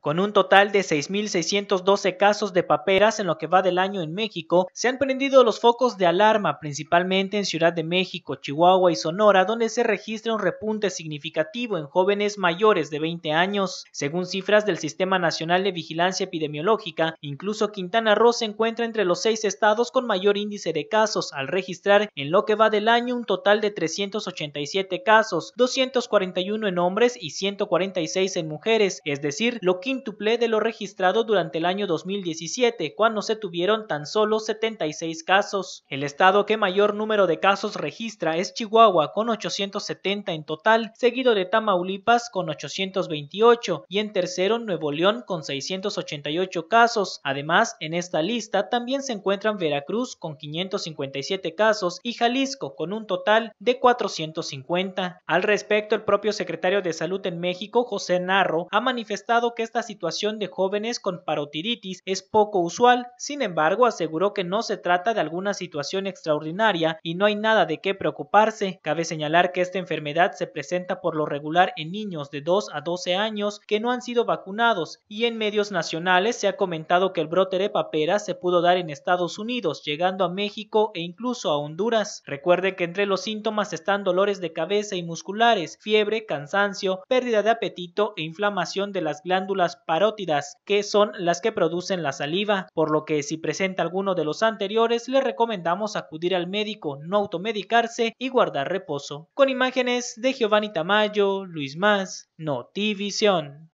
Con un total de 6.612 casos de paperas en lo que va del año en México, se han prendido los focos de alarma, principalmente en Ciudad de México, Chihuahua y Sonora, donde se registra un repunte significativo en jóvenes mayores de 20 años. Según cifras del Sistema Nacional de Vigilancia Epidemiológica, incluso Quintana Roo se encuentra entre los seis estados con mayor índice de casos, al registrar en lo que va del año un total de 387 casos, 241 en hombres y 146 en mujeres, es decir, lo que quíntuple de lo registrado durante el año 2017, cuando se tuvieron tan solo 76 casos. El estado que mayor número de casos registra es Chihuahua, con 870 en total, seguido de Tamaulipas con 828 y en tercero Nuevo León con 688 casos. Además, en esta lista también se encuentran Veracruz con 557 casos y Jalisco con un total de 450. Al respecto, el propio secretario de Salud en México, José Narro, ha manifestado que esta situación de jóvenes con parotiritis es poco usual, sin embargo aseguró que no se trata de alguna situación extraordinaria y no hay nada de qué preocuparse. Cabe señalar que esta enfermedad se presenta por lo regular en niños de 2 a 12 años que no han sido vacunados y en medios nacionales se ha comentado que el brote de papera se pudo dar en Estados Unidos, llegando a México e incluso a Honduras. Recuerde que entre los síntomas están dolores de cabeza y musculares, fiebre, cansancio, pérdida de apetito e inflamación de las glándulas parótidas, que son las que producen la saliva, por lo que si presenta alguno de los anteriores le recomendamos acudir al médico, no automedicarse y guardar reposo. Con imágenes de Giovanni Tamayo, Luis Más, Notivisión.